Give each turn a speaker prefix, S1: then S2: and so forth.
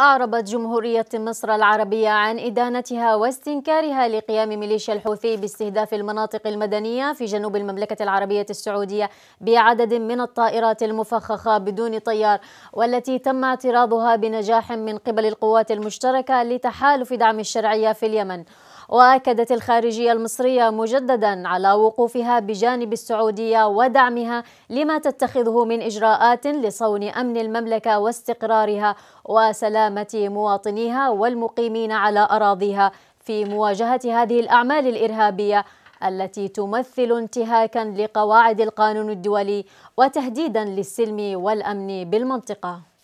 S1: أعربت جمهورية مصر العربية عن إدانتها واستنكارها لقيام ميليشيا الحوثي باستهداف المناطق المدنية في جنوب المملكة العربية السعودية بعدد من الطائرات المفخخة بدون طيار والتي تم اعتراضها بنجاح من قبل القوات المشتركة لتحالف دعم الشرعية في اليمن وأكدت الخارجية المصرية مجددا على وقوفها بجانب السعودية ودعمها لما تتخذه من إجراءات لصون أمن المملكة واستقرارها وسلامة مواطنيها والمقيمين على أراضيها في مواجهة هذه الأعمال الإرهابية التي تمثل انتهاكا لقواعد القانون الدولي وتهديدا للسلم والامن بالمنطقه